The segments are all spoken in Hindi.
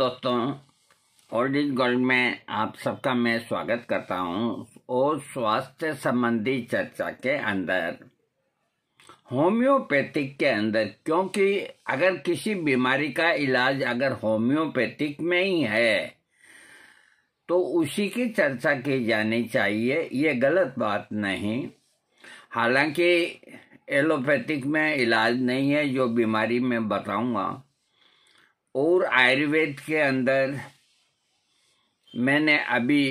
दोस्तों ओल्ड गोल्ड में आप सबका मैं स्वागत करता हूँ और स्वास्थ्य संबंधी चर्चा के अंदर होम्योपैथिक के अंदर क्योंकि अगर किसी बीमारी का इलाज अगर होम्योपैथिक में ही है तो उसी की चर्चा की जानी चाहिए ये गलत बात नहीं हालांकि एलोपैथिक में इलाज नहीं है जो बीमारी में बताऊंगा और आयुर्वेद के अंदर मैंने अभी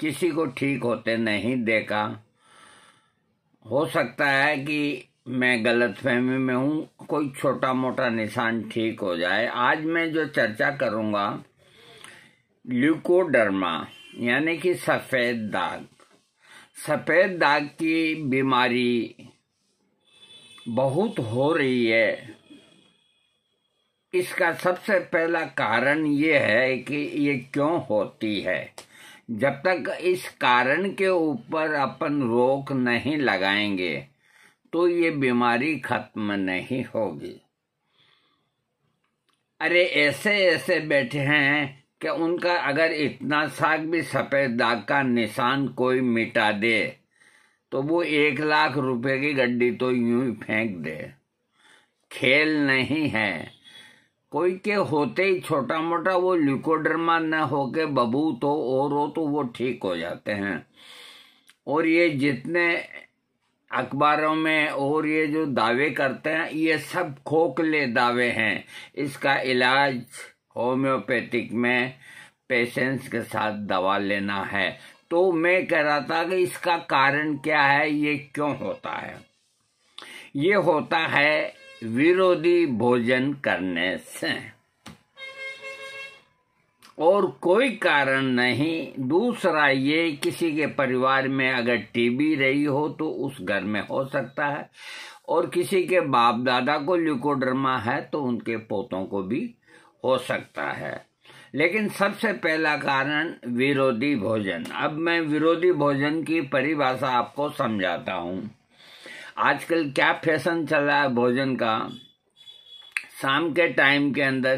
किसी को ठीक होते नहीं देखा हो सकता है कि मैं गलत फहमी में हूँ कोई छोटा मोटा निशान ठीक हो जाए आज मैं जो चर्चा करूँगा ल्यूकोडर्मा यानी कि सफ़ेद दाग सफ़ेद दाग की बीमारी बहुत हो रही है इसका सबसे पहला कारण ये है कि ये क्यों होती है जब तक इस कारण के ऊपर अपन रोक नहीं लगाएंगे तो ये बीमारी खत्म नहीं होगी अरे ऐसे ऐसे बैठे हैं कि उनका अगर इतना साग भी सफ़ेद दाग का निशान कोई मिटा दे तो वो एक लाख रुपए की गड्डी तो यूं ही फेंक दे खेल नहीं है कोई के होते ही छोटा मोटा वो ल्यूकोडर्मा न होके बबूत हो और हो तो वो ठीक हो जाते हैं और ये जितने अखबारों में और ये जो दावे करते हैं ये सब खोखले दावे हैं इसका इलाज होम्योपैथिक में पेशेंट्स के साथ दवा लेना है तो मैं कह रहा था कि इसका कारण क्या है ये क्यों होता है ये होता है विरोधी भोजन करने से और कोई कारण नहीं दूसरा ये किसी के परिवार में अगर टीबी रही हो तो उस घर में हो सकता है और किसी के बाप दादा को ल्यूकोड्रमा है तो उनके पोतों को भी हो सकता है लेकिन सबसे पहला कारण विरोधी भोजन अब मैं विरोधी भोजन की परिभाषा आपको समझाता हूँ आजकल क्या फैशन चल रहा है भोजन का शाम के टाइम के अंदर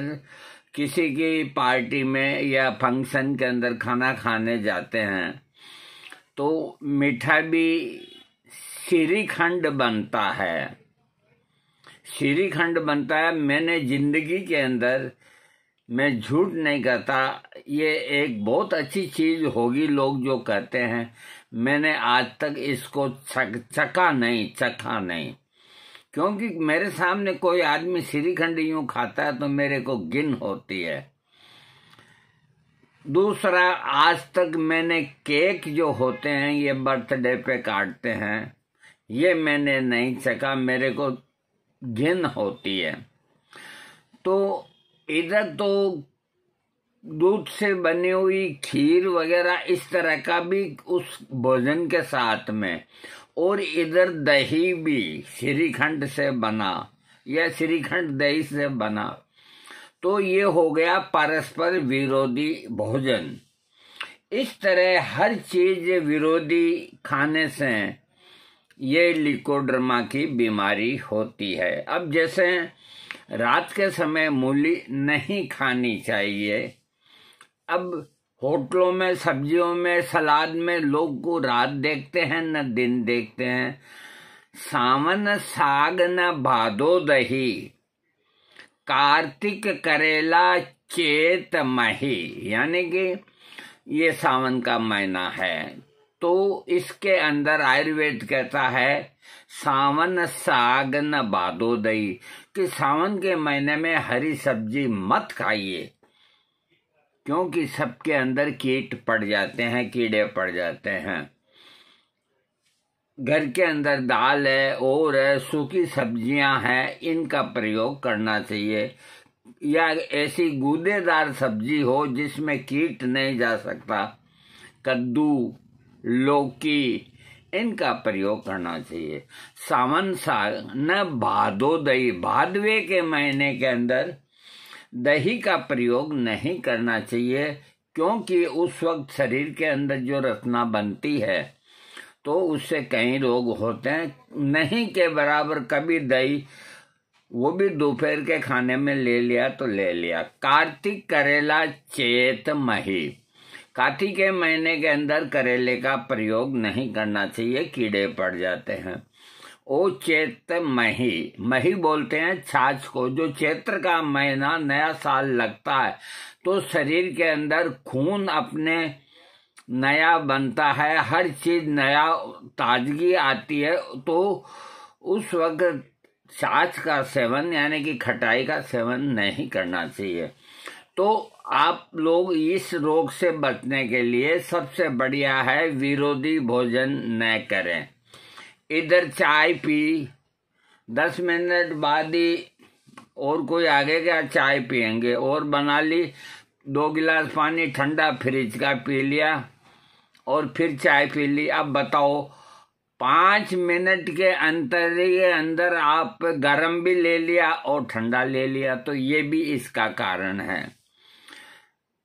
किसी की पार्टी में या फंक्शन के अंदर खाना खाने जाते हैं तो मीठा भी श्रीखंड बनता है श्रीखंड बनता है मैंने जिंदगी के अंदर मैं झूठ नहीं कहता ये एक बहुत अच्छी चीज़ होगी लोग जो कहते हैं मैंने आज तक इसको चक चका नहीं चखा नहीं क्योंकि मेरे सामने कोई आदमी श्रीखंड यूं खाता है तो मेरे को गिन होती है दूसरा आज तक मैंने केक जो होते हैं ये बर्थडे पे काटते हैं ये मैंने नहीं चखा मेरे को घिन होती है तो इधर तो दूध से बनी हुई खीर वगैरह इस तरह का भी उस भोजन के साथ में और इधर दही भी श्रीखंड से बना या श्रीखंड दही से बना तो ये हो गया परस्पर विरोधी भोजन इस तरह हर चीज विरोधी खाने से ये लिकोड्रमा की बीमारी होती है अब जैसे रात के समय मूली नहीं खानी चाहिए अब होटलों में सब्जियों में सलाद में लोग को रात देखते हैं न दिन देखते हैं सावन साग न भादो दही कार्तिक करेला चेत मही यानी कि ये सावन का महीना है तो इसके अंदर आयुर्वेद कहता है सावन साग न भादो दही कि सावन के महीने में हरी सब्जी मत खाइए क्योंकि सबके अंदर कीट पड़ जाते हैं कीड़े पड़ जाते हैं घर के अंदर दाल है और है सूखी सब्जियां हैं इनका प्रयोग करना चाहिए या ऐसी गूदेदार सब्जी हो जिसमें कीट नहीं जा सकता कद्दू लौकी इनका प्रयोग करना चाहिए सावन साग न भादो दही भादवे के महीने के अंदर दही का प्रयोग नहीं करना चाहिए क्योंकि उस वक्त शरीर के अंदर जो रचना बनती है तो उससे कई रोग होते हैं नहीं के बराबर कभी दही वो भी दोपहर के खाने में ले लिया तो ले लिया कार्तिक करेला चेत मही काठी के महीने के अंदर करेले का प्रयोग नहीं करना चाहिए कीड़े पड़ जाते हैं ओ चैत मही मही बोलते हैं छाछ को जो चैत्र का महीना नया साल लगता है तो शरीर के अंदर खून अपने नया बनता है हर चीज नया ताजगी आती है तो उस वक्त छाछ का सेवन यानी कि खटाई का सेवन नहीं करना चाहिए तो आप लोग इस रोग से बचने के लिए सबसे बढ़िया है विरोधी भोजन न करें इधर चाय पी दस मिनट बाद ही और कोई आगे क्या चाय पियेंगे और बना ली दो गिलास पानी ठंडा फ्रिज का पी लिया और फिर चाय पी ली अब बताओ पाँच मिनट के अंतर के अंदर आप गरम भी ले लिया और ठंडा ले लिया तो ये भी इसका कारण है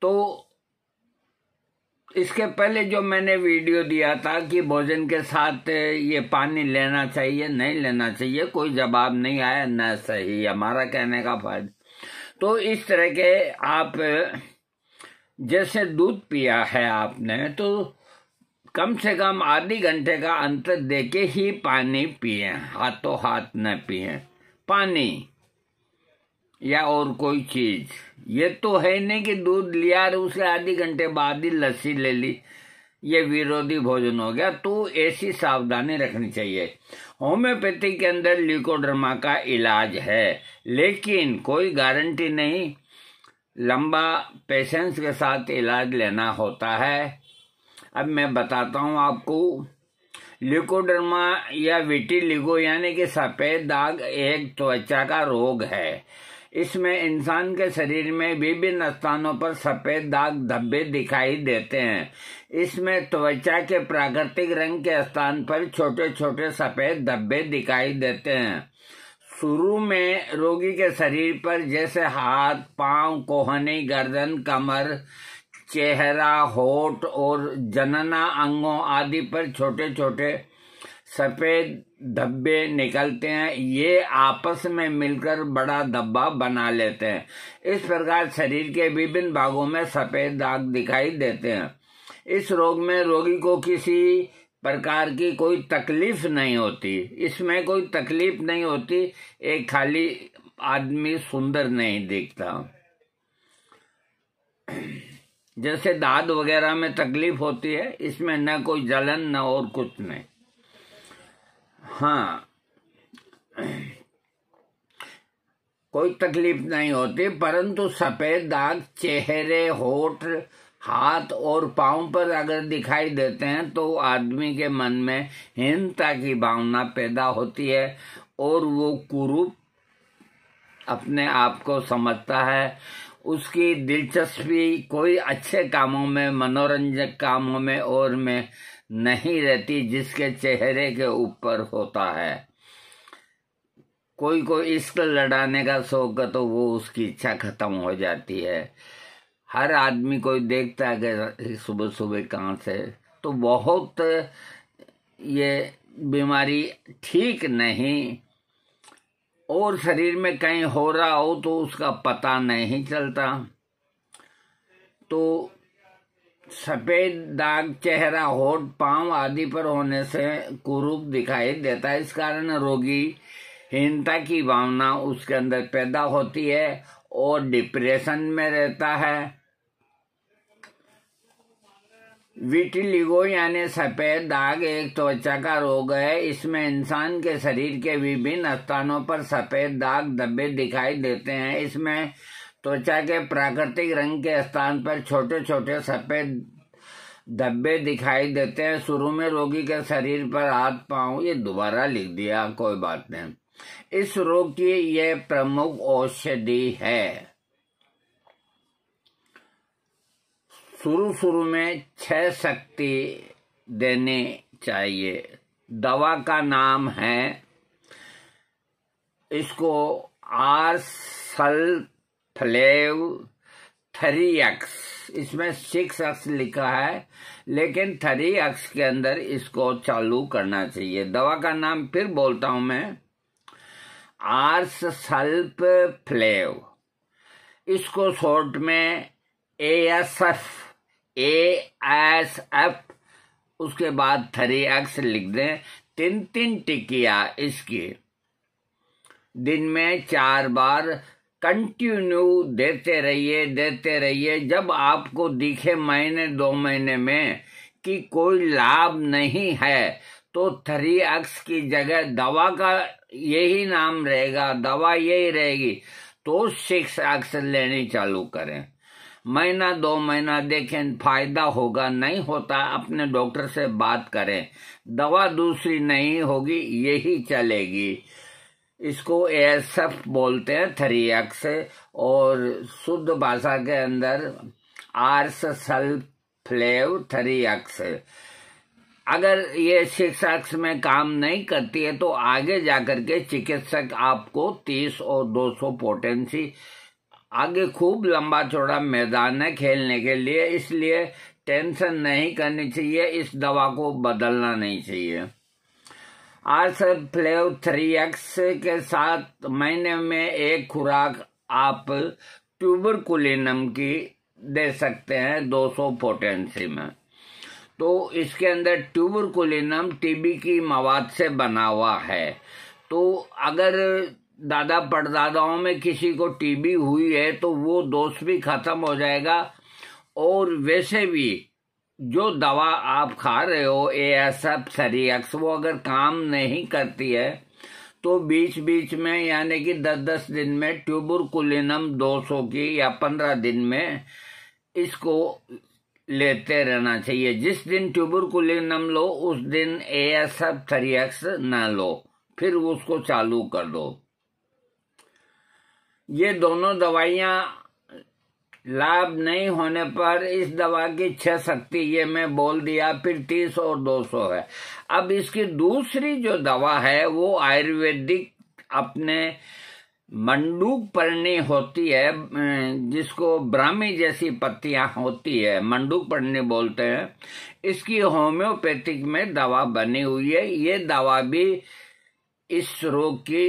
तो इसके पहले जो मैंने वीडियो दिया था कि भोजन के साथ ये पानी लेना चाहिए नहीं लेना चाहिए कोई जवाब नहीं आया न सही हमारा कहने का फायदा तो इस तरह के आप जैसे दूध पिया है आपने तो कम से कम आधे घंटे का अंतर देके ही पानी पिए हाथों हाथ न पिए पानी या और कोई चीज़ ये तो है नहीं कि दूध लिया और उसके आधे घंटे बाद ही लस्सी ले ली ये विरोधी भोजन हो गया तो ऐसी सावधानी रखनी चाहिए होम्योपैथी के अंदर लिकोड्रमा का इलाज है लेकिन कोई गारंटी नहीं लंबा पेशेंस के साथ इलाज लेना होता है अब मैं बताता हूँ आपको लिकोड्रमा या लिगो यानी कि सफ़ेद दाग एक त्वचा का रोग है इसमें इंसान के शरीर में विभिन्न स्थानों पर सफेद दाग धब्बे दिखाई देते हैं इसमें त्वचा के प्राकृतिक रंग के स्थान पर छोटे छोटे सफेद धब्बे दिखाई देते हैं शुरू में रोगी के शरीर पर जैसे हाथ पांव कोहनी गर्दन कमर चेहरा होठ और जनना अंगों आदि पर छोटे छोटे सफेद धब्बे निकलते हैं ये आपस में मिलकर बड़ा धब्बा बना लेते हैं इस प्रकार शरीर के विभिन्न भागों में सफेद दाग दिखाई देते हैं इस रोग में रोगी को किसी प्रकार की कोई तकलीफ नहीं होती इसमें कोई तकलीफ नहीं होती एक खाली आदमी सुंदर नहीं दिखता जैसे दाद वगैरह में तकलीफ होती है इसमें न कोई जलन न और कुछ नहीं हाँ कोई तकलीफ नहीं होती परंतु सफेद दाग चेहरे होठ हाथ और पांव पर अगर दिखाई देते हैं तो आदमी के मन में हीनता की भावना पैदा होती है और वो कुरूप अपने आप को समझता है उसकी दिलचस्पी कोई अच्छे कामों में मनोरंजक कामों में और में नहीं रहती जिसके चेहरे के ऊपर होता है कोई कोई इश्क लड़ाने का शौक है तो वो उसकी इच्छा खत्म हो जाती है हर आदमी कोई देखता है कि सुबह सुबह कहाँ से तो बहुत ये बीमारी ठीक नहीं और शरीर में कहीं हो रहा हो तो उसका पता नहीं चलता तो सफेद दाग चेहरा होठ पांव आदि पर होने से कुरूप दिखाई देता है इस कारण रोगी हीनता की भावना उसके अंदर पैदा होती है और डिप्रेशन में रहता है विटिलिगो यानी सफेद दाग एक त्वचा का रोग है इसमें इंसान के शरीर के विभिन्न स्थानों पर सफेद दाग धब्बे दिखाई देते हैं इसमें त्वचा के प्राकृतिक रंग के स्थान पर छोटे छोटे सफेद धब्बे दिखाई देते हैं शुरू में रोगी के शरीर पर हाथ पाओ ये दोबारा लिख दिया कोई बात नहीं इस रोग की ये प्रमुख औषधि है शुरू शुरू में छह शक्ति देने चाहिए दवा का नाम है इसको आर सल फ्लेव थ्री एक्स इसमें सिक्स एक्स लिखा है लेकिन थ्री एक्स के अंदर इसको चालू करना चाहिए दवा का नाम फिर बोलता हूं मैं आर्स सल्प फ्लेव इसको शॉर्ट में A S F A S F उसके बाद थ्री एक्स लिख दें तीन तीन टिकिया इसकी दिन में चार बार कंटिन्यू देते रहिए देते रहिए जब आपको दिखे महीने दो महीने में कि कोई लाभ नहीं है तो थ्री अक्स की जगह दवा का यही नाम रहेगा दवा यही रहेगी तो सिक्स अक्स लेनी चालू करें महीना दो महीना देखें फायदा होगा नहीं होता अपने डॉक्टर से बात करें दवा दूसरी नहीं होगी यही चलेगी इसको एस एफ बोलते हैं थ्री एक्स और शुद्ध भाषा के अंदर आर्स सल फ्लेव थ्री एक्स अगर ये सिक्स एक्स में काम नहीं करती है तो आगे जाकर के चिकित्सक आपको तीस और दो सौ पोटेंसी आगे खूब लंबा चौड़ा मैदान है खेलने के लिए इसलिए टेंशन नहीं करनी चाहिए इस दवा को बदलना नहीं चाहिए आर्सर फ्लेव थ्री एक्स के साथ महीने में एक खुराक आप ट्यूबरकुलिनम की दे सकते हैं 200 पोटेंसी में तो इसके अंदर ट्यूबर कुलिनम टीबी की मवाद से बना हुआ है तो अगर दादा पड़दादाओं में किसी को टीबी हुई है तो वो दोष भी खत्म हो जाएगा और वैसे भी जो दवा आप खा रहे हो ए एस एफ एक्स वो अगर काम नहीं करती है तो बीच बीच में यानी कि दस दस दिन में ट्यूबर कुलिनम दो सौ की या पंद्रह दिन में इसको लेते रहना चाहिए जिस दिन ट्यूबरकुलिनम लो उस दिन ए एस एफ एक्स न लो फिर उसको चालू कर दो ये दोनों दवाइयां लाभ नहीं होने पर इस दवा की छह शक्ति ये मैं बोल दिया फिर तीस और दो सौ है अब इसकी दूसरी जो दवा है वो आयुर्वेदिक अपने मंडूक पर्णी होती है जिसको ब्राह्मी जैसी पत्तियां होती है मंडूक पर्णी बोलते हैं इसकी होम्योपैथिक में दवा बनी हुई है ये दवा भी इस रोग की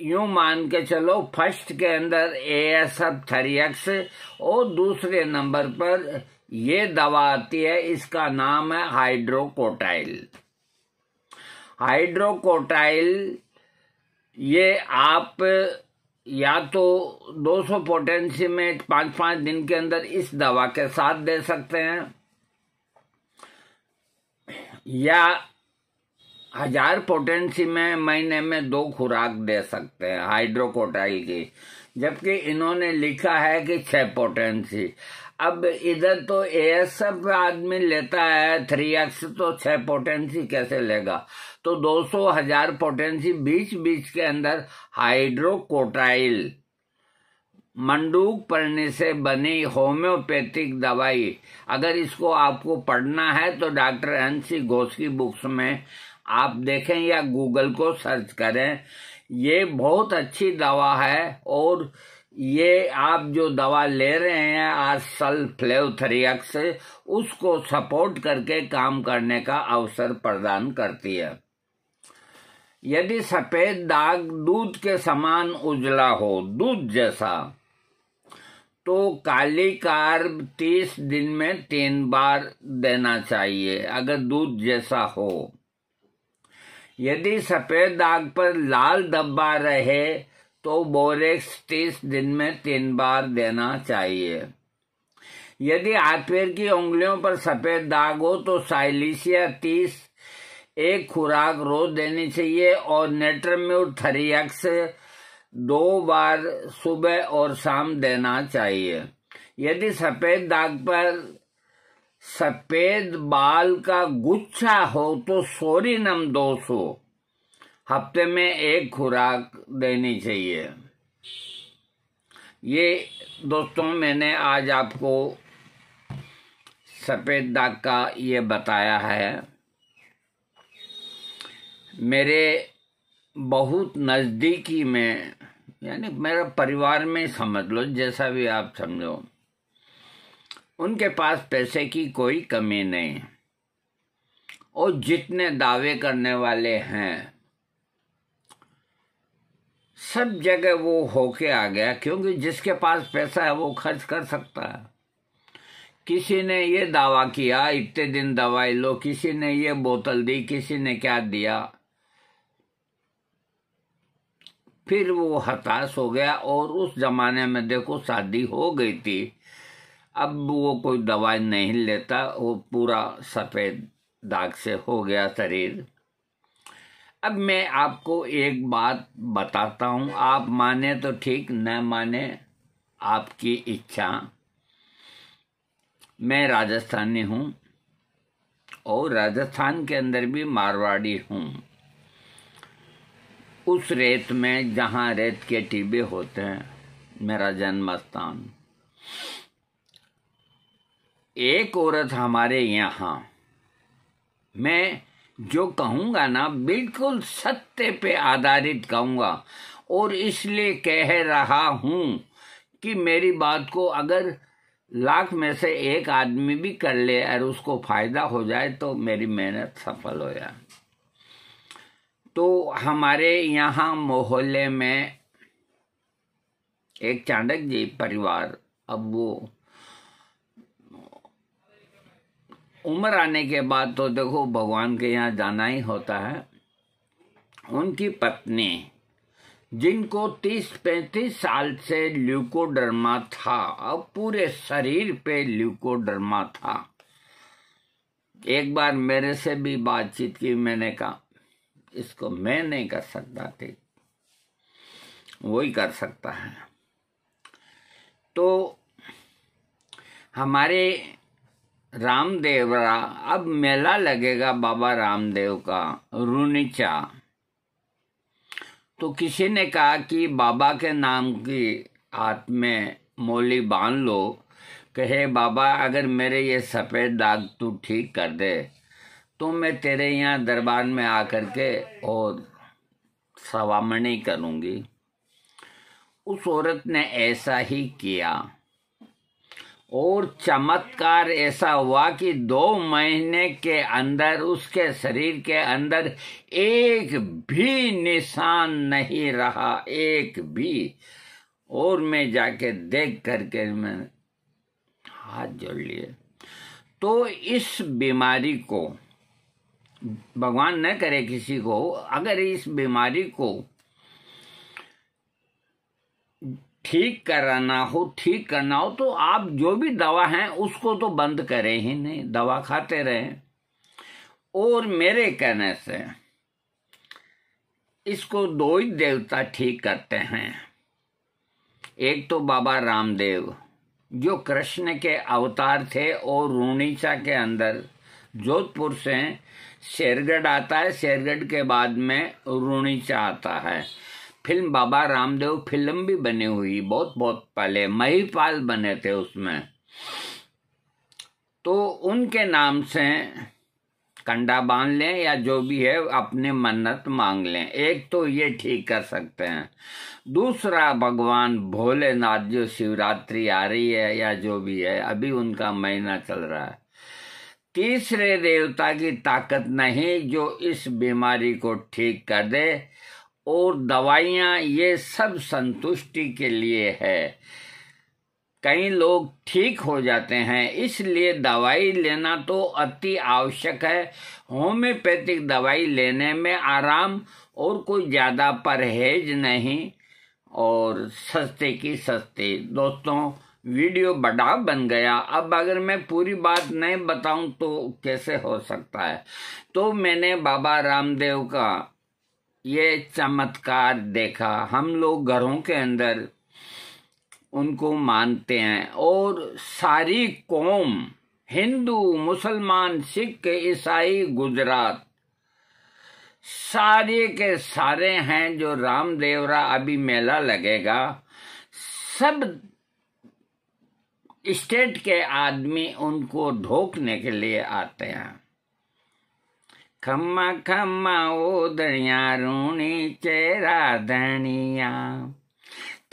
यूं मान के चलो फर्स्ट के अंदर A S F three X और दूसरे नंबर पर ये दवा आती है इसका नाम है हाइड्रोकोटाइल हाइड्रोकोटाइल ये आप या तो 200 पोटेंसी में पांच पांच दिन के अंदर इस दवा के साथ दे सकते हैं या हजार पोटेंसी में महीने में दो खुराक दे सकते हैं हाइड्रोकोटाइल की जबकि इन्होंने लिखा है कि छह पोटेंसी अब इधर तो एस एफ आदमी लेता है थ्री एक्स तो छह पोटेंसी कैसे लेगा तो दो सौ हजार पोटेंसी बीच बीच के अंदर हाइड्रोकोटाइल मंडूक पढ़ने से बनी होम्योपैथिक दवाई अगर इसको आपको पढ़ना है तो डॉक्टर एन सी घोष की बुक्स में आप देखें या गूगल को सर्च करें ये बहुत अच्छी दवा है और ये आप जो दवा ले रहे हैं आज सल फ्लेथरियक्स उसको सपोर्ट करके काम करने का अवसर प्रदान करती है यदि सफेद दाग दूध के समान उजला हो दूध जैसा तो काली कार्ब तीस दिन में तीन बार देना चाहिए अगर दूध जैसा हो यदि सफेद दाग पर लाल धब्बा रहे तो बोरेक्स तीस दिन में तीन बार देना चाहिए यदि हाथ पैर की उंगलियों पर सफेद दाग हो तो साइलिसिया तीस एक खुराक रोज देनी चाहिए और नेट्रम्यूट थरियक्स दो बार सुबह और शाम देना चाहिए यदि सफेद दाग पर सफेद बाल का गुच्छा हो तो सोरी नम हो हफ्ते में एक खुराक देनी चाहिए ये दोस्तों मैंने आज आपको सफ़ेद दाग का ये बताया है मेरे बहुत नज़दीकी में यानी मेरा परिवार में समझ लो जैसा भी आप समझो उनके पास पैसे की कोई कमी नहीं और जितने दावे करने वाले हैं सब जगह वो होके आ गया क्योंकि जिसके पास पैसा है वो खर्च कर सकता है किसी ने ये दावा किया इतने दिन दवाई लो किसी ने ये बोतल दी किसी ने क्या दिया फिर वो हताश हो गया और उस जमाने में देखो शादी हो गई थी अब वो कोई दवाई नहीं लेता वो पूरा सफ़ेद दाग से हो गया शरीर अब मैं आपको एक बात बताता हूँ आप माने तो ठीक न माने आपकी इच्छा मैं राजस्थानी हूँ और राजस्थान के अंदर भी मारवाड़ी हूँ उस रेत में जहाँ रेत के टीबे होते हैं मेरा जन्म स्थान एक औरत हमारे यहाँ मैं जो कहूँगा ना बिल्कुल सत्य पे आधारित कहूँगा और इसलिए कह रहा हूँ कि मेरी बात को अगर लाख में से एक आदमी भी कर ले और उसको फायदा हो जाए तो मेरी मेहनत सफल हो जाए तो हमारे यहाँ मोहल्ले में एक चाणक जी परिवार अब वो उम्र आने के बाद तो देखो भगवान के यहाँ जाना ही होता है उनकी पत्नी जिनको तीस पैंतीस साल से ल्यूकोडर्मा था अब पूरे शरीर पे ल्यूकोडर्मा था एक बार मेरे से भी बातचीत की मैंने कहा इसको मैं नहीं कर सकता वो ही कर सकता है तो हमारे रामदेवरा अब मेला लगेगा बाबा रामदेव का रुनिचा तो किसी ने कहा कि बाबा के नाम की हाथ में मोली बांध लो कहे बाबा अगर मेरे ये सफ़ेद दाग तू ठीक कर दे तो मैं तेरे यहाँ दरबार में आकर के और सवामणी करूँगी उस औरत ने ऐसा ही किया और चमत्कार ऐसा हुआ कि दो महीने के अंदर उसके शरीर के अंदर एक भी निशान नहीं रहा एक भी और मैं जाके देख करके मैं हाथ जोड़ लिए तो इस बीमारी को भगवान न करे किसी को अगर इस बीमारी को ठीक कराना हो ठीक करना हो तो आप जो भी दवा है उसको तो बंद करें ही नहीं दवा खाते रहें और मेरे कहने से इसको दो ही देवता ठीक करते हैं एक तो बाबा रामदेव जो कृष्ण के अवतार थे और रूणीचा के अंदर जोधपुर से शेरगढ़ आता है शेरगढ़ के बाद में रूणीचा आता है फिल्म बाबा रामदेव फिल्म भी बनी हुई बहुत बहुत पहले महिपाल बने थे उसमें तो उनके नाम से कंडा बांध लें या जो भी है अपने मन्नत मांग लें एक तो ये ठीक कर सकते हैं दूसरा भगवान भोलेनाथ जो शिवरात्रि आ रही है या जो भी है अभी उनका महीना चल रहा है तीसरे देवता की ताकत नहीं जो इस बीमारी को ठीक कर दे और दवाइयाँ ये सब संतुष्टि के लिए है कई लोग ठीक हो जाते हैं इसलिए दवाई लेना तो अति आवश्यक है होम्योपैथिक दवाई लेने में आराम और कोई ज़्यादा परहेज नहीं और सस्ते की सस्ते दोस्तों वीडियो बड़ा बन गया अब अगर मैं पूरी बात नहीं बताऊं तो कैसे हो सकता है तो मैंने बाबा रामदेव का ये चमत्कार देखा हम लोग घरों के अंदर उनको मानते हैं और सारी कौम हिंदू मुसलमान सिख ईसाई गुजरात सारे के सारे हैं जो रामदेवरा अभी मेला लगेगा सब स्टेट के आदमी उनको ढोकने के लिए आते हैं खम्मा खम्मा ओदड़िया रूणी चेरा धनिया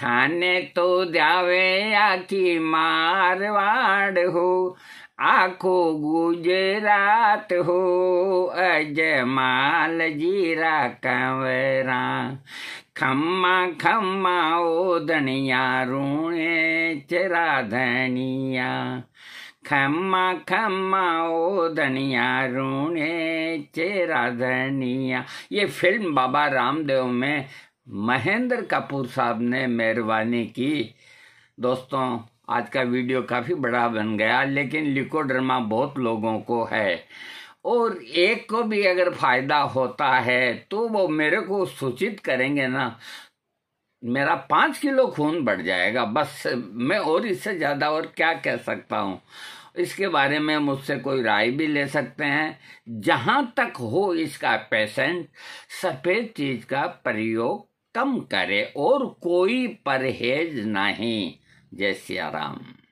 थाने तो द्यावे आखी मारवाड़ हो आखो गुजरात हो अजमाल जीरा कंवरा खम्मा खम्मा धनिया रूणे चेरा धनिया खम्मा खम्मा ओ धनिया रूणे चेरा धनिया ये फिल्म बाबा रामदेव में महेंद्र कपूर साहब ने मेहरबानी की दोस्तों आज का वीडियो काफ़ी बड़ा बन गया लेकिन लिकोड्रमा बहुत लोगों को है और एक को भी अगर फायदा होता है तो वो मेरे को सूचित करेंगे ना मेरा पाँच किलो खून बढ़ जाएगा बस मैं और इससे ज़्यादा और क्या कह सकता हूँ इसके बारे में मुझसे कोई राय भी ले सकते हैं जहाँ तक हो इसका पेशेंट सफ़ेद चीज़ का प्रयोग कम करे और कोई परहेज नहीं जय सिया राम